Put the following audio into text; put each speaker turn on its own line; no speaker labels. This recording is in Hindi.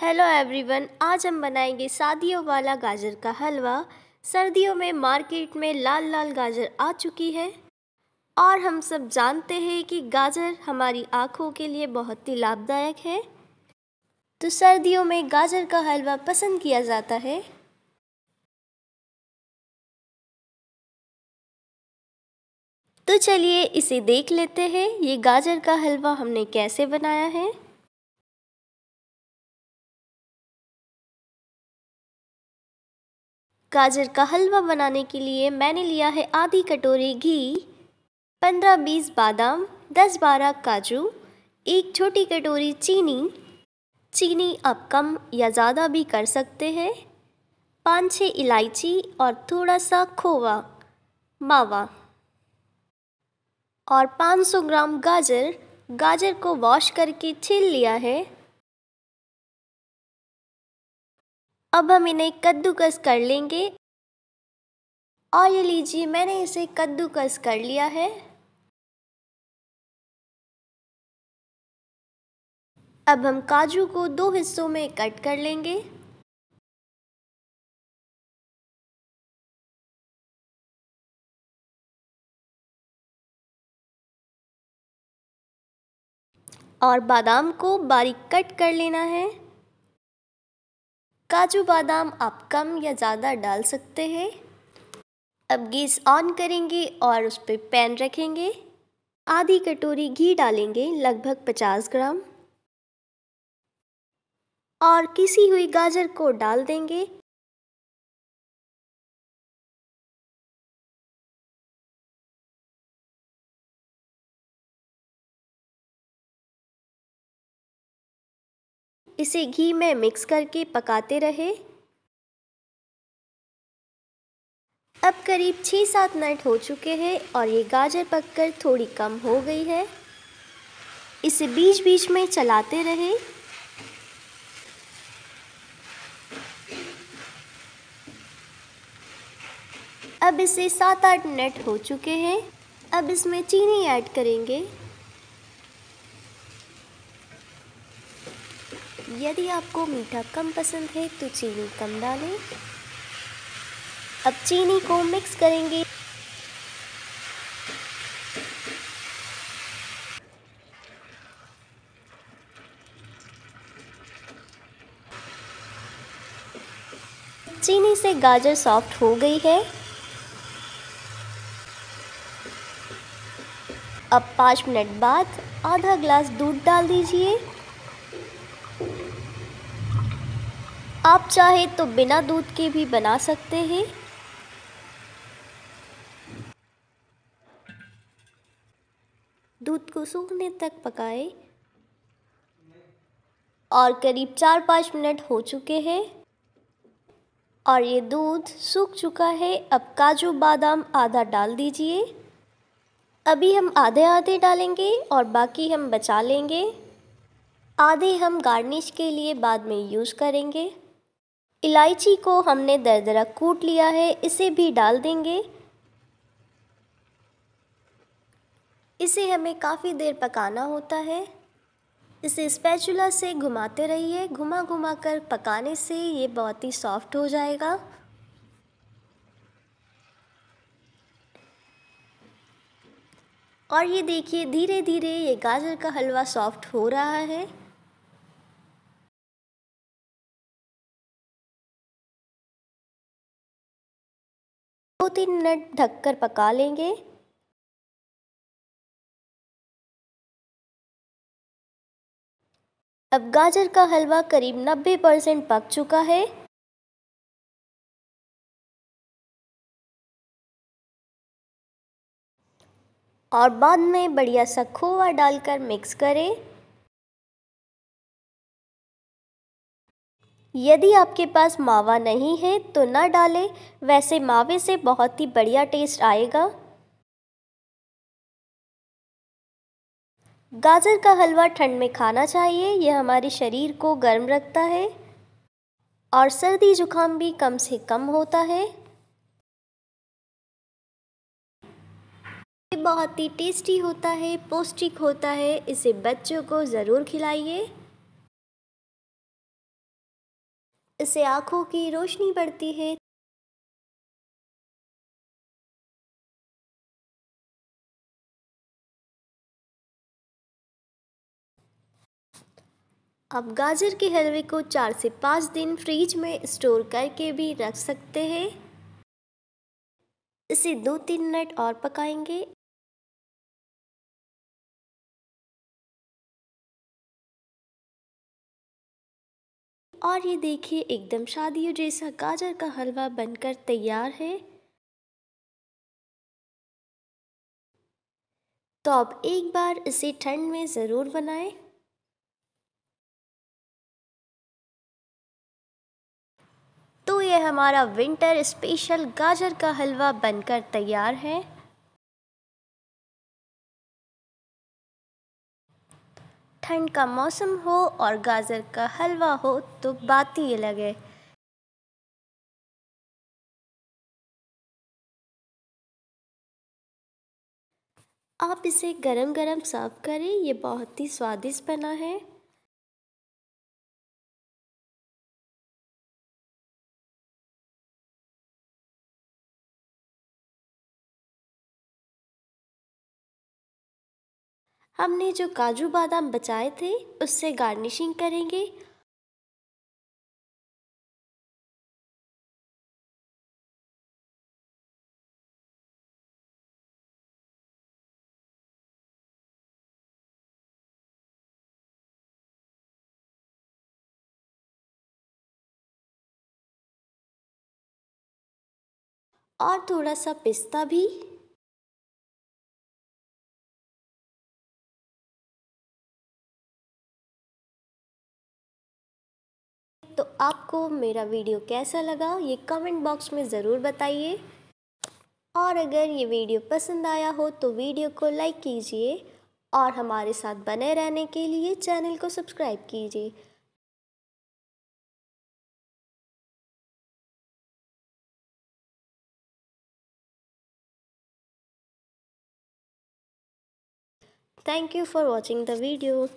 हेलो एवरीवन आज हम बनाएंगे शादियों वाला गाजर का हलवा सर्दियों में मार्केट में लाल लाल गाजर आ चुकी है और हम सब जानते हैं कि गाजर हमारी आँखों के लिए बहुत ही लाभदायक है तो सर्दियों में गाजर का हलवा पसंद किया जाता है
तो चलिए इसे देख लेते हैं ये गाजर का हलवा हमने कैसे बनाया है
गाजर का हलवा बनाने के लिए मैंने लिया है आधी कटोरी घी पंद्रह बीस बादाम दस बारह काजू एक छोटी कटोरी चीनी चीनी आप कम या ज़्यादा भी कर सकते हैं पाँच छः इलायची और थोड़ा सा खोवा मावा और 500 ग्राम गाजर गाजर को वॉश करके छील लिया है अब हम इन्हें कद्दूकस कर लेंगे
और ये लीजिए मैंने इसे कद्दूकस कर लिया है अब हम काजू को दो हिस्सों में कट कर लेंगे और बादाम को बारीक कट
कर लेना है काजू बादाम आप कम या ज़्यादा डाल सकते हैं अब गैस ऑन करेंगे और उस पर पैन रखेंगे आधी कटोरी घी डालेंगे लगभग 50 ग्राम और किसी हुई गाजर को डाल देंगे इसे घी में मिक्स करके पकाते रहे अब करीब छः सात मिनट हो चुके हैं और ये गाजर पककर थोड़ी कम हो गई है इसे बीच बीच में चलाते रहे अब इसे सात आठ मिनट हो चुके हैं अब इसमें चीनी ऐड करेंगे यदि आपको मीठा कम पसंद है तो चीनी कम डालें अब चीनी को मिक्स करेंगे चीनी से गाजर सॉफ्ट हो गई है अब पाँच मिनट बाद आधा ग्लास दूध डाल दीजिए आप चाहे तो बिना दूध के भी बना सकते हैं दूध को सूखने तक पकाएं और करीब चार पाँच मिनट हो चुके हैं और ये दूध सूख चुका है अब काजू बादाम आधा डाल दीजिए अभी हम आधे आधे डालेंगे और बाकी हम बचा लेंगे आधे हम गार्निश के लिए बाद में यूज़ करेंगे इलायची को हमने दरदरा कूट लिया है इसे भी डाल देंगे इसे हमें काफ़ी देर पकाना होता है इसे स्पैचुला से घुमाते रहिए घुमा घुमा कर पकाने से ये बहुत ही सॉफ्ट हो जाएगा और ये देखिए धीरे धीरे ये गाजर का हलवा सॉफ्ट हो रहा है
तीन मिनट ढक कर पका लेंगे अब गाजर का हलवा करीब 90 परसेंट पक चुका है और
बाद में बढ़िया सा खोआ डालकर मिक्स करें यदि आपके पास मावा नहीं है तो ना डालें वैसे मावे से बहुत ही बढ़िया टेस्ट आएगा गाजर का हलवा ठंड में खाना चाहिए यह हमारे शरीर को गर्म रखता है और सर्दी जुकाम भी कम से कम होता है बहुत ही टेस्टी होता है पौष्टिक होता है इसे बच्चों को ज़रूर खिलाइए इससे आँखों की रोशनी बढ़ती है आप गाजर के हलवे को चार से पाँच दिन फ्रिज में स्टोर करके भी रख सकते हैं इसे दो तीन मिनट और पकाएंगे
और ये देखिए एकदम शादियों जैसा गाजर का हलवा बनकर तैयार है तो आप एक बार इसे ठंड में ज़रूर बनाएं तो ये हमारा विंटर
स्पेशल गाजर का हलवा बनकर तैयार है ठंड का मौसम हो और गाजर
का हलवा हो तो बात ही अलग है आप इसे गरम गरम सर्व करें ये बहुत ही स्वादिष्ट बना है हमने जो काजू बादाम बचाए थे उससे गार्निशिंग करेंगे और थोड़ा सा पिस्ता भी
आपको मेरा वीडियो कैसा लगा ये कमेंट बॉक्स में ज़रूर बताइए और अगर ये वीडियो पसंद आया हो तो वीडियो को लाइक कीजिए और हमारे साथ बने रहने के लिए चैनल को सब्सक्राइब कीजिए
Thank you for watching the video.